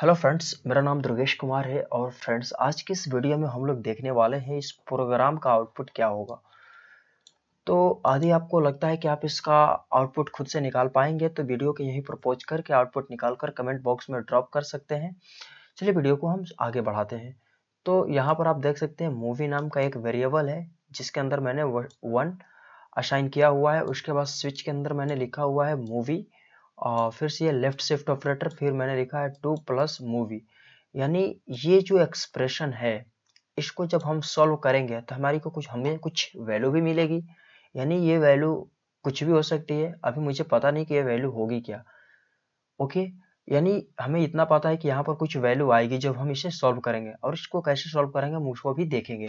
Hello friends मेरा नाम दुर्गेश कुमार है और फ्रेंड्स आज की इस वीडियो में हम लोग देखने वाले हैं इस प्रोग्राम का आउटपुट क्या होगा तो आदि आपको लगता है कि आप इसका आउटपुट खुद से निकाल पाएंगे तो वीडियो के यहीं प्रपोज करके आउटपुट निकाल कर कमेंट बॉक्स में ड्रॉप कर सकते हैं चलिए वीडियो को हम आगे बढ़ाते हैं तो यहाँ पर आप देख सकते हैं मूवी नाम का एक वेरिएबल है जिसके अंदर मैंने वन असाइन किया हुआ है उसके बाद स्विच के अंदर मैंने लिखा हुआ है मूवी और फिर से ये लेफ्ट शिफ्ट ऑपरेटर फिर मैंने लिखा है टू प्लस मूवी यानी ये जो एक्सप्रेशन है इसको जब हम सॉल्व करेंगे तो हमारी को कुछ हमें कुछ वैल्यू भी मिलेगी यानी ये वैल्यू कुछ भी हो सकती है अभी मुझे पता नहीं कि ये वैल्यू होगी क्या ओके यानी हमें इतना पता है कि यहाँ पर कुछ वैल्यू आएगी जब हम इसे सॉल्व करेंगे और इसको कैसे सॉल्व करेंगे हम उसको भी देखेंगे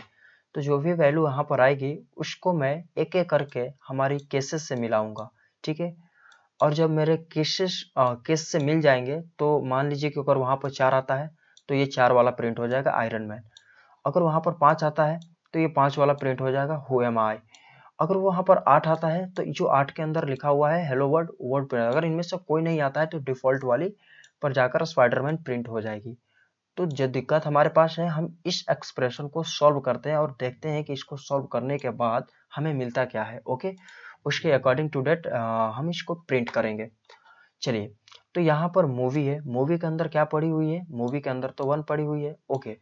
तो जो भी वैल्यू यहाँ पर आएगी उसको मैं एक एक करके हमारी केसेस से मिलाऊंगा ठीक है और जब मेरे केसेस केस से मिल जाएंगे तो मान लीजिए कि अगर वहाँ पर चार आता है तो ये चार वाला प्रिंट हो जाएगा आयरन मैन अगर वहाँ पर पाँच आता है तो ये पाँच वाला प्रिंट हो जाएगा हो एम आई अगर वहाँ पर आठ आता है तो जो आठ के अंदर लिखा हुआ है हेलो वर्ड वर्ड प्रिंट अगर इनमें से कोई नहीं आता है तो डिफ़ॉल्ट वाली पर जाकर स्पाइडरमैन प्रिंट हो जाएगी तो जो दिक्कत हमारे पास है हम इस एक्सप्रेशन को सॉल्व करते हैं और देखते हैं कि इसको सॉल्व करने के बाद हमें मिलता क्या है ओके उसके अकॉर्डिंग टू डेट हम इसको प्रिंट करेंगे चलिए तो यहाँ पर मूवी है मूवी के अंदर क्या पड़ी हुई है मूवी के अंदर तो वन पड़ी हुई है ओके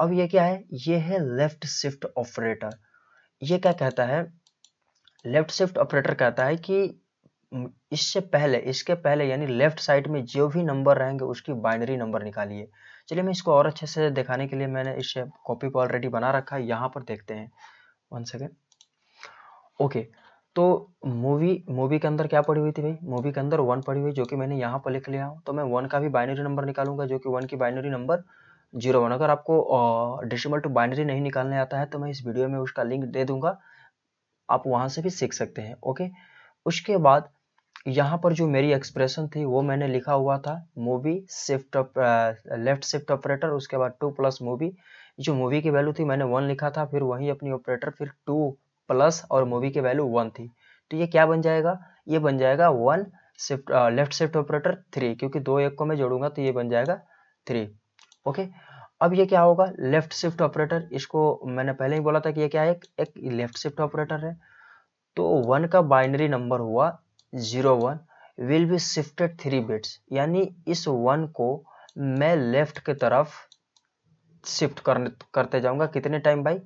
अब ये क्या है ये है लेफ्ट शिफ्ट ऑपरेटर ये क्या कहता है लेफ्ट शिफ्ट ऑपरेटर कहता है कि इससे पहले इसके पहले यानी लेफ्ट साइड में जो भी नंबर रहेंगे उसकी बाइनरी नंबर निकालिए चलिए मैं इसको और अच्छे से दिखाने के लिए मैंने इसे कॉपी को ऑलरेडी बना रखा है यहाँ पर देखते हैं वन सेकेंड ओके okay. तो मूवी मूवी के अंदर क्या पड़ी हुई थी भाई मूवी के अंदर वन पड़ी हुई जो कि मैंने यहाँ पर लिख लिया हूँ तो मैं वन का भी बाइनरी नंबर निकालूंगा जो कि वन की बाइनरी नंबर जीरो वन अगर आपको डेसिमल टू बाइनरी नहीं निकालने आता है तो मैं इस वीडियो में उसका लिंक दे दूंगा आप वहाँ से भी सीख सकते हैं ओके उसके बाद यहाँ पर जो मेरी एक्सप्रेशन थी वो मैंने लिखा हुआ था movie shift left shift operator उसके बाद टू प्लस मूवी जो मूवी की वैल्यू थी मैंने वन लिखा था फिर वही अपनी ऑपरेटर फिर टू प्लस और मूवी की वैल्यू वन थी तो ये क्या बन जाएगा ये बन जाएगा one shift left shift operator three क्योंकि दो एक को मैं जोड़ूंगा तो ये बन जाएगा थ्री ओके अब ये क्या होगा लेफ्ट शिफ्ट ऑपरेटर इसको मैंने पहले ही बोला था कि ये क्या है एक, एक लेफ्ट शिफ्ट ऑपरेटर है तो वन का बाइनरी नंबर हुआ zero one will be shifted three bits यानी इस वन को मैं लेफ्ट की तरफ शिफ्ट करने करते जाऊंगा कितने टाइम भाई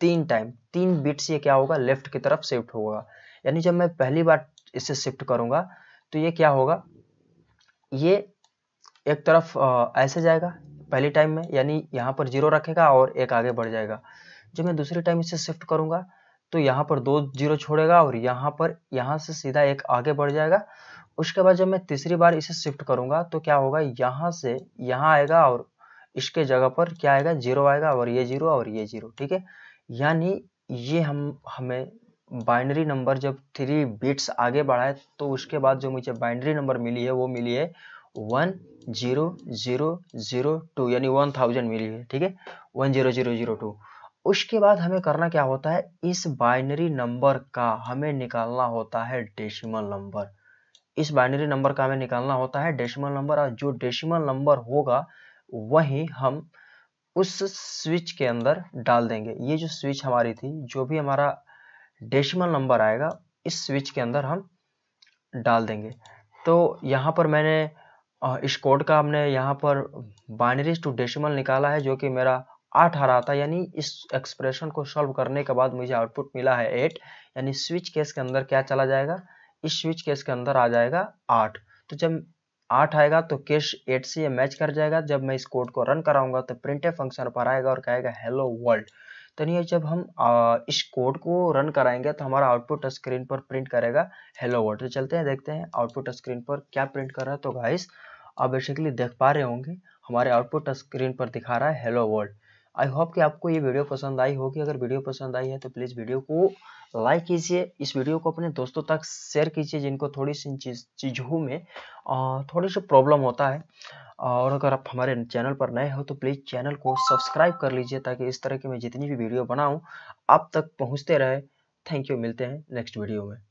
तीन टाइम तीन बिट्स ये क्या होगा लेफ्ट की तरफ शिफ्ट होगा यानी जब मैं पहली बार इसे शिफ्ट करूंगा तो ये क्या होगा ये एक तरफ ऐसे जाएगा पहली टाइम में यानी यहाँ पर जीरो रखेगा और एक आगे बढ़ जाएगा जब मैं दूसरी टाइम इसे शिफ्ट करूंगा तो यहाँ पर दो जीरो छोड़ेगा और यहाँ पर यहाँ से सीधा एक आगे बढ़ जाएगा उसके बाद जब मैं तीसरी बार इसे शिफ्ट करूंगा तो क्या होगा यहाँ से यहाँ आएगा और इसके जगह पर क्या आएगा जीरो आएगा और ये जीरो और ये जीरो ठीक है यानी ये हम हमें बाइनरी नंबर जब थ्री बिट्स आगे बढ़ाए तो उसके बाद जो मुझे बाइनरी नंबर मिली है वो मिली है one zero zero zero two यानी वन थाउजेंड मिली है ठीक है one zero zero zero two उसके बाद हमें करना क्या होता है इस बाइनरी नंबर का हमें निकालना होता है डेसिमल नंबर इस बाइनरी नंबर का हमें निकालना होता है डेसिमल नंबर और जो डेसिमल नंबर होगा वही हम उस स्विच के अंदर डाल देंगे ये जो स्विच हमारी थी जो भी हमारा डेसिमल नंबर आएगा इस स्विच के अंदर हम डाल देंगे तो यहाँ पर मैंने इस कोड का हमने यहाँ पर बाइनरी टू डेसिमल निकाला है जो कि मेरा आठ आ रहा था यानी इस एक्सप्रेशन को सॉल्व करने के बाद मुझे आउटपुट मिला है एट यानी स्विच केस के अंदर क्या चला जाएगा इस स्विच केस के अंदर आ जाएगा आठ तो जब आठ आएगा तो केश एट से ये मैच कर जाएगा जब मैं इस कोड को रन कराऊंगा तो प्रिंट फंक्शन पर आएगा और कहेगा हेलो वर्ल्ड तो नहीं जब हम आ, इस कोड को रन कराएंगे तो हमारा आउटपुट स्क्रीन पर प्रिंट करेगा हेलो वर्ल्ड तो चलते हैं देखते हैं आउटपुट स्क्रीन पर क्या प्रिंट कर रहा है तो गाइस आप बेसिकली देख पा रहे होंगे हमारे आउटपुट स्क्रीन पर दिखा रहा है हेलो वर्ल्ड आई होप कि आपको ये वीडियो पसंद आई होगी अगर वीडियो पसंद आई है तो प्लीज़ वीडियो को लाइक कीजिए इस वीडियो को अपने दोस्तों तक शेयर कीजिए जिनको थोड़ी सी चीज चीज़ों में थोड़ी सी प्रॉब्लम होता है और अगर आप हमारे चैनल पर नए हो तो प्लीज़ चैनल को सब्सक्राइब कर लीजिए ताकि इस तरह की मैं जितनी भी वीडियो बनाऊँ आप तक पहुँचते रहे थैंक यू मिलते हैं नेक्स्ट वीडियो में